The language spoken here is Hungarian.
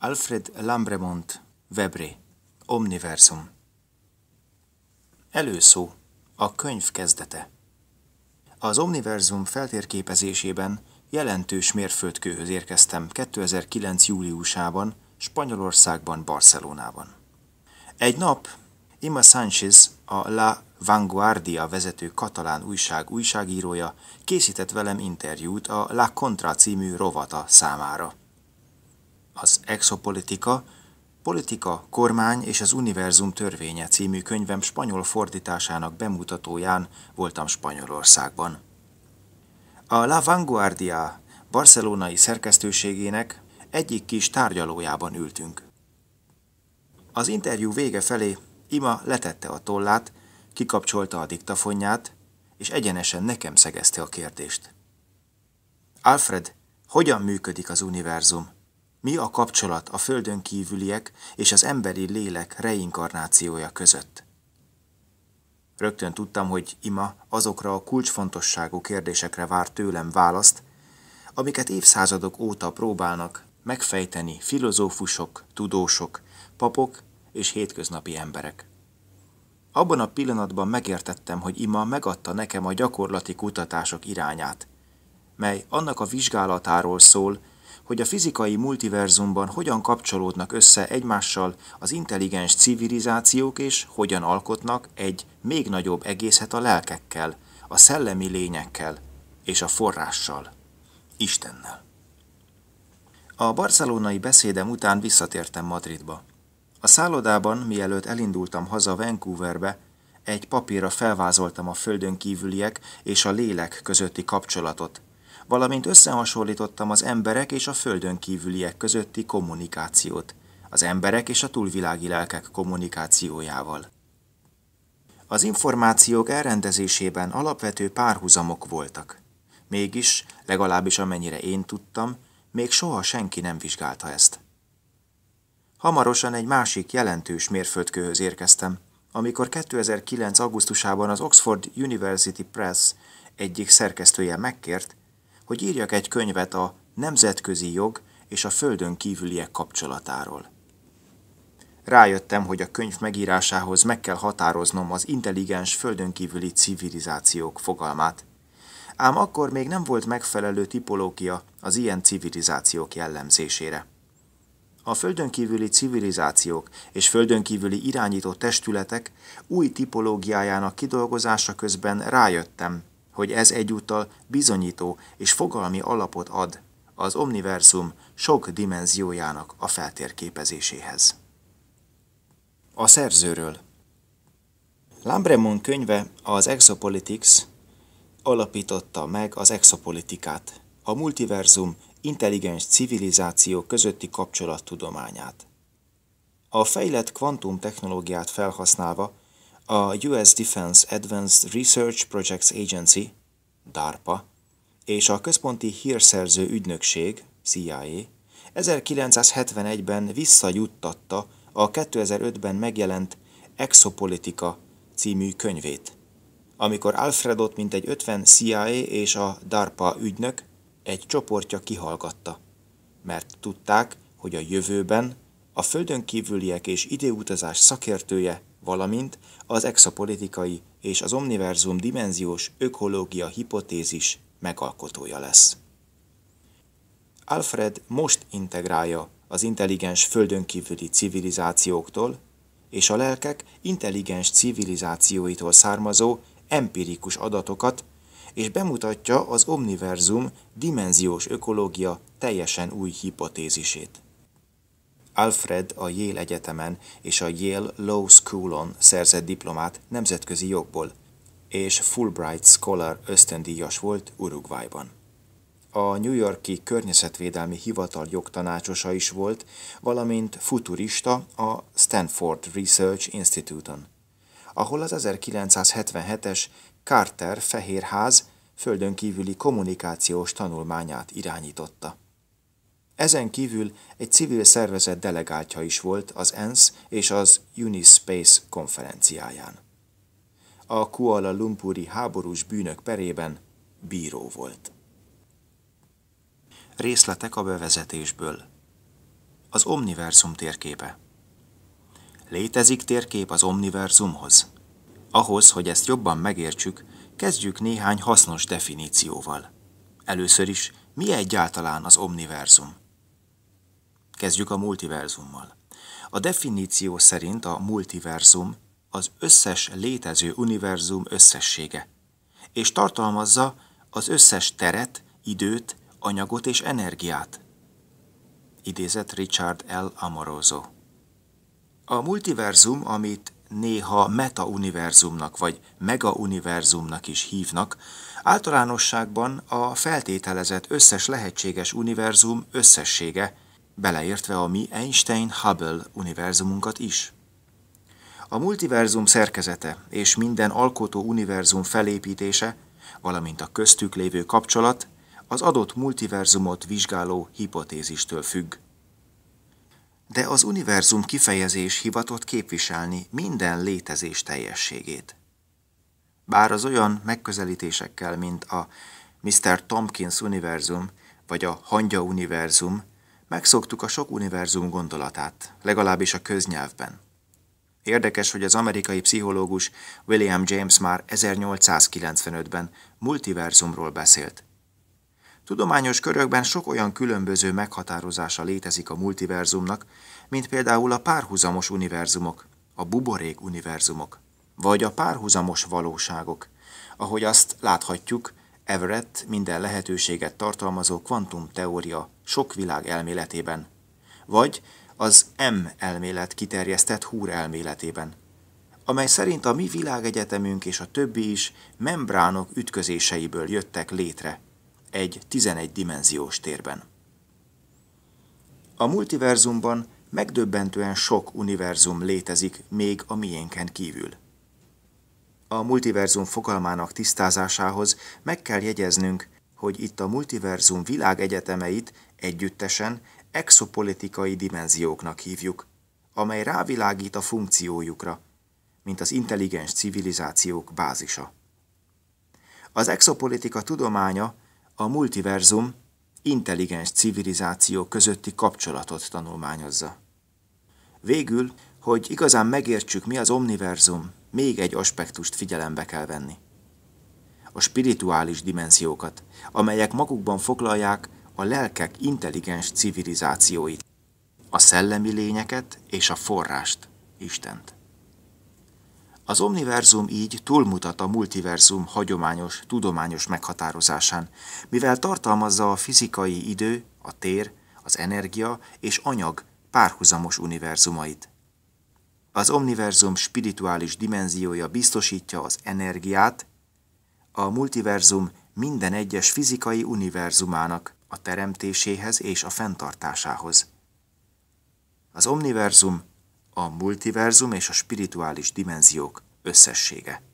Alfred Lambremont, Webre Omniversum Előszó, a könyv kezdete Az Omniversum feltérképezésében jelentős mérföldkőhöz érkeztem 2009. júliusában, Spanyolországban, Barcelonában. Egy nap Ima Sánchez, a La Vanguardia vezető katalán újság újságírója készített velem interjút a La Contra című rovata számára az Exopolitika, Politika, Kormány és az Univerzum törvénye című könyvem spanyol fordításának bemutatóján voltam Spanyolországban. A La Vanguardia barcelonai szerkesztőségének egyik kis tárgyalójában ültünk. Az interjú vége felé Ima letette a tollát, kikapcsolta a diktafonját, és egyenesen nekem szegezte a kérdést. Alfred, hogyan működik az univerzum? Mi a kapcsolat a földön kívüliek és az emberi lélek reinkarnációja között? Rögtön tudtam, hogy ima azokra a kulcsfontosságú kérdésekre vár tőlem választ, amiket évszázadok óta próbálnak megfejteni filozófusok, tudósok, papok és hétköznapi emberek. Abban a pillanatban megértettem, hogy ima megadta nekem a gyakorlati kutatások irányát, mely annak a vizsgálatáról szól, hogy a fizikai multiverzumban hogyan kapcsolódnak össze egymással az intelligens civilizációk és hogyan alkotnak egy még nagyobb egészet a lelkekkel, a szellemi lényekkel és a forrással, Istennel. A barcelonai beszédem után visszatértem Madridba. A szállodában, mielőtt elindultam haza Vancouverbe, egy papírra felvázoltam a földön kívüliek és a lélek közötti kapcsolatot, valamint összehasonlítottam az emberek és a földön kívüliek közötti kommunikációt, az emberek és a túlvilági lelkek kommunikációjával. Az információk elrendezésében alapvető párhuzamok voltak. Mégis, legalábbis amennyire én tudtam, még soha senki nem vizsgálta ezt. Hamarosan egy másik jelentős mérföldkőhöz érkeztem, amikor 2009. augusztusában az Oxford University Press egyik szerkesztője megkért, hogy írjak egy könyvet a nemzetközi jog és a földön kívüliek kapcsolatáról. Rájöttem, hogy a könyv megírásához meg kell határoznom az intelligens földönkívüli civilizációk fogalmát, ám akkor még nem volt megfelelő tipológia az ilyen civilizációk jellemzésére. A földönkívüli civilizációk és földönkívüli irányító testületek új tipológiájának kidolgozása közben rájöttem, hogy ez egyúttal bizonyító és fogalmi alapot ad az omniverzum sok dimenziójának a feltérképezéséhez. A szerzőről Lambremont könyve az Exopolitics alapította meg az exopolitikát, a multiverzum intelligens civilizáció közötti kapcsolattudományát. A fejlett kvantumtechnológiát felhasználva a US Defense Advanced Research Projects Agency, DARPA, és a Központi Hírszerző Ügynökség, CIA, 1971-ben visszajuttatta a 2005-ben megjelent Exopolitika című könyvét, amikor Alfredot mint egy 50 CIA és a DARPA ügynök egy csoportja kihallgatta, mert tudták, hogy a jövőben a földön kívüliek és időutazás szakértője valamint az exopolitikai és az omniverzum dimenziós ökológia hipotézis megalkotója lesz. Alfred most integrálja az intelligens földönkívüli civilizációktól és a lelkek intelligens civilizációitól származó empirikus adatokat, és bemutatja az omniverzum dimenziós ökológia teljesen új hipotézisét. Alfred a Yale Egyetemen és a Yale Law Schoolon szerzett diplomát nemzetközi jogból, és Fulbright Scholar ösztöndíjas volt Uruguayban. A New Yorki Környezetvédelmi Hivatal jogtanácsosa is volt, valamint futurista a Stanford Research Institute-on, ahol az 1977-es Carter Fehérház földönkívüli kommunikációs tanulmányát irányította. Ezen kívül egy civil szervezet delegáltja is volt az ENSZ és az Unispace konferenciáján. A Kuala Lumpuri háborús bűnök perében bíró volt. Részletek a bevezetésből. Az Omniversum térképe. Létezik térkép az Omniversumhoz. Ahhoz, hogy ezt jobban megértsük, kezdjük néhány hasznos definícióval. Először is, mi egyáltalán az Omniversum? Kezdjük a multiverzummal. A definíció szerint a multiverzum az összes létező univerzum összessége, és tartalmazza az összes teret, időt, anyagot és energiát. Idézett Richard L. Amoroso. A multiverzum, amit néha metauniverzumnak vagy megauniverzumnak is hívnak, általánosságban a feltételezett összes lehetséges univerzum összessége, beleértve a mi Einstein-Hubble univerzumunkat is. A multiverzum szerkezete és minden alkotó univerzum felépítése, valamint a köztük lévő kapcsolat az adott multiverzumot vizsgáló hipotézistől függ. De az univerzum kifejezés hivatott képviselni minden létezés teljességét. Bár az olyan megközelítésekkel, mint a Mr. Tompkins univerzum vagy a Hangya univerzum Megszoktuk a sok univerzum gondolatát, legalábbis a köznyelvben. Érdekes, hogy az amerikai pszichológus William James már 1895-ben multiverzumról beszélt. Tudományos körökben sok olyan különböző meghatározása létezik a multiverzumnak, mint például a párhuzamos univerzumok, a buborék univerzumok, vagy a párhuzamos valóságok, ahogy azt láthatjuk Everett minden lehetőséget tartalmazó kvantumteória sok világ elméletében, vagy az M elmélet kiterjesztett húr elméletében, amely szerint a mi világegyetemünk és a többi is membránok ütközéseiből jöttek létre egy 11 dimenziós térben. A multiverzumban megdöbbentően sok univerzum létezik még a miénken kívül. A multiverzum fogalmának tisztázásához meg kell jegyeznünk, hogy itt a multiverzum világegyetemeit együttesen exopolitikai dimenzióknak hívjuk, amely rávilágít a funkciójukra, mint az intelligens civilizációk bázisa. Az exopolitika tudománya a multiverzum intelligens civilizációk közötti kapcsolatot tanulmányozza. Végül, hogy igazán megértsük, mi az omniverzum, még egy aspektust figyelembe kell venni – a spirituális dimenziókat, amelyek magukban foglalják a lelkek intelligens civilizációit, a szellemi lényeket és a forrást, Istent. Az omniverzum így túlmutat a multiverzum hagyományos, tudományos meghatározásán, mivel tartalmazza a fizikai idő, a tér, az energia és anyag párhuzamos univerzumait. Az omniverzum spirituális dimenziója biztosítja az energiát a multiverzum minden egyes fizikai univerzumának, a teremtéséhez és a fenntartásához. Az omniverzum, a multiverzum és a spirituális dimenziók összessége.